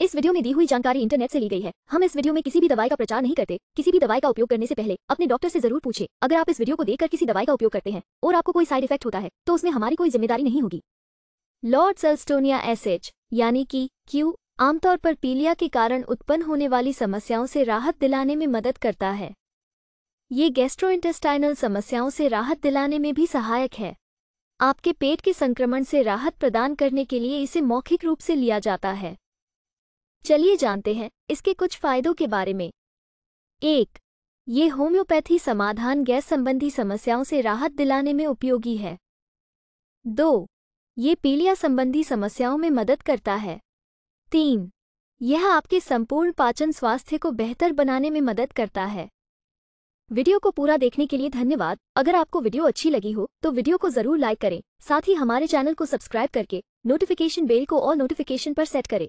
इस वीडियो में दी हुई जानकारी इंटरनेट से ली गई है हम इस वीडियो में किसी भी दवाई का प्रचार नहीं करते किसी भी दवाई का उपयोग करने से पहले अपने डॉक्टर से जरूर पूछे अगर आप इस वीडियो को देखकर किसी दवाई का उपयोग करते हैं और आपको कोई साइड इफेक्ट होता है तो उसमें हमारी कोई जिम्मेदारी नहीं होगी लॉर्ड सेल्स्टोनिया एस यानी कि क्यू आमतौर पर पीलिया के कारण उत्पन्न होने वाली समस्याओं से राहत दिलाने में मदद करता है ये गैस्ट्रोइंटेस्टाइनल समस्याओं से राहत दिलाने में भी सहायक है आपके पेट के संक्रमण से राहत प्रदान करने के लिए इसे मौखिक रूप से लिया जाता है चलिए जानते हैं इसके कुछ फायदों के बारे में एक ये होम्योपैथी समाधान गैस संबंधी समस्याओं से राहत दिलाने में उपयोगी है दो ये पीलिया संबंधी समस्याओं में मदद करता है तीन यह आपके संपूर्ण पाचन स्वास्थ्य को बेहतर बनाने में मदद करता है वीडियो को पूरा देखने के लिए धन्यवाद अगर आपको वीडियो अच्छी लगी हो तो वीडियो को जरूर लाइक करें साथ ही हमारे चैनल को सब्सक्राइब करके नोटिफिकेशन बेल को ऑल नोटिफिकेशन पर सेट करें